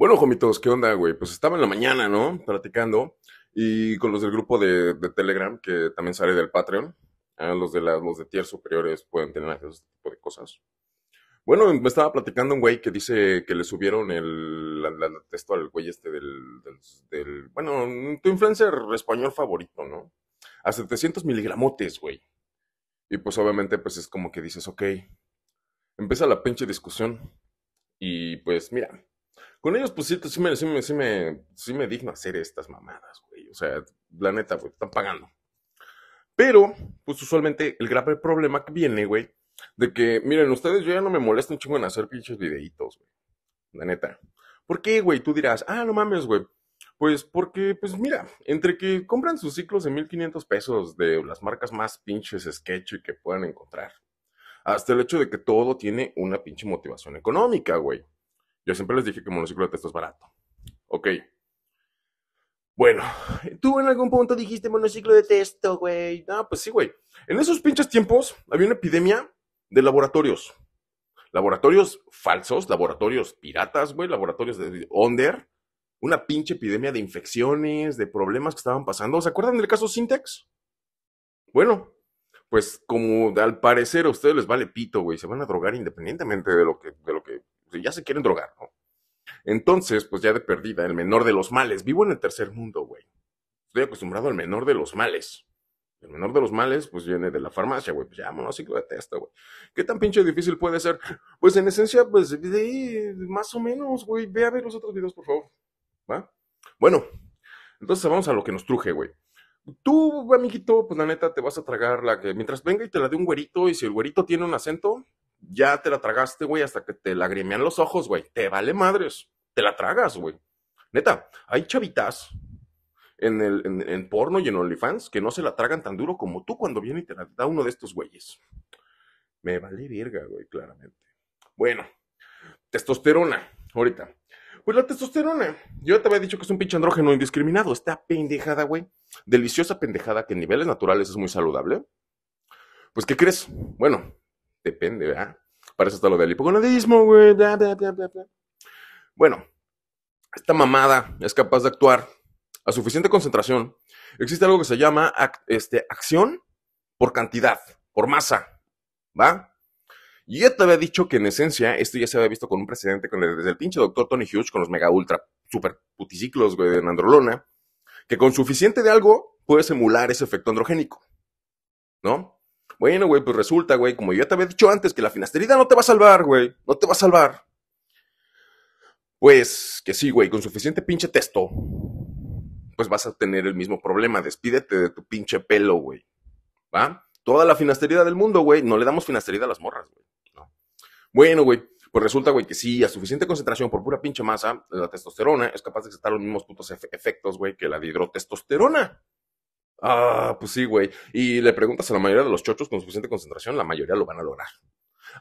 Bueno, jomitos, ¿qué onda, güey? Pues estaba en la mañana, ¿no? Platicando y con los del grupo de, Telegram, que también sale del Patreon. los, de los de tier superiores pueden tener este tipo de cosas. Bueno, me estaba platicando un güey que dice que le subieron el, texto al güey este del, del, bueno, tu influencer español favorito, ¿no? A 700 miligramotes, güey. Y pues obviamente pues es como que dices, ok, empieza la pinche discusión. Y pues mira, con ellos, pues sí, sí, me, sí, me, sí, sí me digno hacer estas mamadas, güey. O sea, la neta, güey, están pagando. Pero, pues usualmente el grave problema que viene, güey, de que, miren, ustedes yo ya no me molesto un chingo en hacer pinches videitos, güey. La neta. ¿Por qué, güey? Tú dirás, ah, no mames, güey. Pues porque, pues mira, entre que compran sus ciclos de 1500 pesos de las marcas más pinches sketchy que puedan encontrar, hasta el hecho de que todo tiene una pinche motivación económica, güey. Yo siempre les dije que monociclo de texto es barato. Ok. Bueno, tú en algún punto dijiste monociclo de texto, güey. No, pues sí, güey. En esos pinches tiempos había una epidemia de laboratorios. Laboratorios falsos, laboratorios piratas, güey, laboratorios de onder. Una pinche epidemia de infecciones, de problemas que estaban pasando. ¿Se acuerdan del caso Sintex? Bueno, pues como al parecer a ustedes les vale pito, güey, se van a drogar independientemente de lo que, de lo que ya se quieren drogar, ¿no? Entonces, pues ya de perdida, el menor de los males. Vivo en el tercer mundo, güey. Estoy acostumbrado al menor de los males. El menor de los males, pues viene de la farmacia, güey. Pues ya, monociclo de testa, güey. ¿Qué tan pinche difícil puede ser? Pues en esencia, pues de más o menos, güey. Ve a ver los otros videos, por favor. ¿Va? Bueno, entonces vamos a lo que nos truje, güey. Tú, amiguito, pues la neta te vas a tragar la que mientras venga y te la dé un güerito y si el güerito tiene un acento, ya te la tragaste, güey, hasta que te lagrimean los ojos, güey. Te vale madres. Te la tragas, güey. Neta, hay chavitas en, el, en, porno y en OnlyFans que no se la tragan tan duro como tú cuando viene y te la da uno de estos güeyes. Me vale verga, güey, claramente. Bueno, testosterona, ahorita. Pues la testosterona. Yo te había dicho que es un pinche andrógeno indiscriminado. Está pendejada, güey. Deliciosa pendejada que en niveles naturales es muy saludable. Pues, ¿qué crees? Bueno, Depende, ¿verdad? Para eso lo del hipogonadismo, güey, Bueno, esta mamada es capaz de actuar a suficiente concentración. Existe algo que se llama este, acción por cantidad, por masa, ¿va? Y ya te había dicho que en esencia esto ya se había visto con un precedente con el, desde el pinche doctor Tony Hughes con los mega ultra super puticiclos, güey, de Nandrolona, que con suficiente de algo puedes emular ese efecto androgénico, ¿no? Bueno, güey, pues resulta, güey, como yo te había dicho antes, que la finasterida no te va a salvar, güey. No te va a salvar. Pues que sí, güey, con suficiente pinche testo, pues vas a tener el mismo problema. Despídete de tu pinche pelo, güey. ¿Va? Toda la finasterida del mundo, güey. No le damos finasterida a las morras, güey. Bueno, güey, pues resulta, güey, que sí, a suficiente concentración por pura pinche masa, la testosterona es capaz de aceptar los mismos putos efectos, güey, que la de hidrotestosterona. Ah, pues sí, güey. Y le preguntas a la mayoría de los chochos con suficiente concentración, la mayoría lo van a lograr.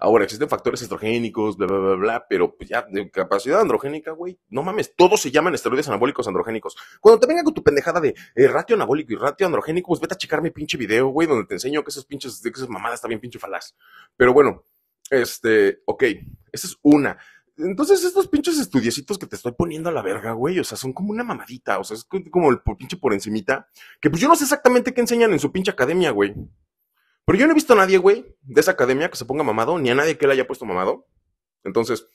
Ahora, existen factores estrogénicos, bla, bla, bla, bla, pero pues, ya, de capacidad androgénica, güey, no mames, todos se llaman esteroides anabólicos androgénicos. Cuando te venga con tu pendejada de eh, ratio anabólico y ratio androgénico, pues vete a checar mi pinche video, güey, donde te enseño que esas pinches, que esas mamadas está bien pinche falaz. Pero bueno, este, ok, esa es una. Entonces, estos pinches estudiecitos que te estoy poniendo a la verga, güey, o sea, son como una mamadita, o sea, es como el pinche por encimita, que pues yo no sé exactamente qué enseñan en su pinche academia, güey. Pero yo no he visto a nadie, güey, de esa academia que se ponga mamado, ni a nadie que le haya puesto mamado. Entonces,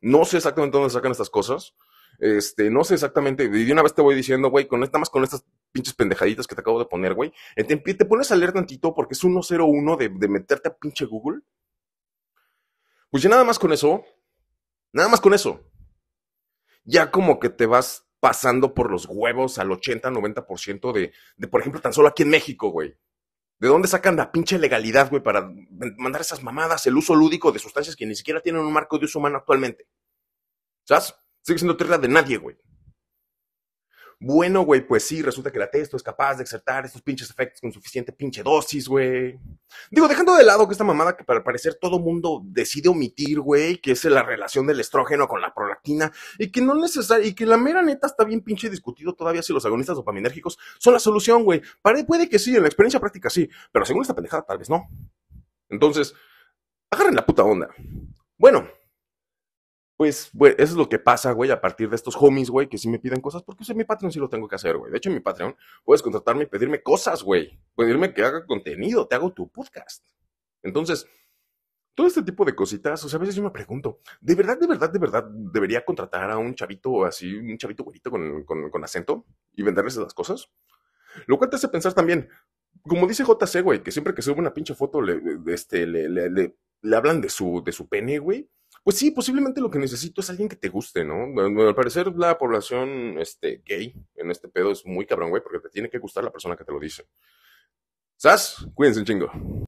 no sé exactamente dónde sacan estas cosas. Este, no sé exactamente, y de una vez te voy diciendo, güey, con esta más con estas pinches pendejaditas que te acabo de poner, güey. Te, te pones a leer tantito porque es 101 de, de meterte a pinche Google. Pues ya nada más con eso, Nada más con eso. Ya como que te vas pasando por los huevos al 80-90% de, de, por ejemplo, tan solo aquí en México, güey. ¿De dónde sacan la pinche legalidad, güey, para mandar esas mamadas, el uso lúdico de sustancias que ni siquiera tienen un marco de uso humano actualmente? ¿Sabes? Sigue siendo tierra de nadie, güey. Bueno, güey, pues sí, resulta que la testo es capaz de exertar estos pinches efectos con suficiente pinche dosis, güey. Digo, dejando de lado que esta mamada que para parecer todo mundo decide omitir, güey, que es la relación del estrógeno con la prolactina, y que no necesario, y que la mera neta está bien pinche discutido todavía si los agonistas dopaminérgicos son la solución, güey. Puede que sí, en la experiencia práctica sí, pero según esta pendejada tal vez no. Entonces, agarren la puta onda. Bueno, pues, güey, eso es lo que pasa, güey, a partir de estos homies, güey, que sí me piden cosas, porque en mi Patreon sí lo tengo que hacer, güey. De hecho, en mi Patreon puedes contratarme y pedirme cosas, güey. Pedirme que haga contenido, te hago tu podcast. Entonces, todo este tipo de cositas, o sea, a veces yo me pregunto, ¿de verdad, de verdad, de verdad debería contratar a un chavito así, un chavito güerito con, acento y venderles esas cosas? Lo cual te hace pensar también, como dice JC, güey, que siempre que sube una pinche foto le, este, hablan de su, de su pene, güey pues sí, posiblemente lo que necesito es alguien que te guste, ¿no? al parecer la población este, gay en este pedo es muy cabrón, güey, porque te tiene que gustar la persona que te lo dice. ¿Sabes? Cuídense un chingo.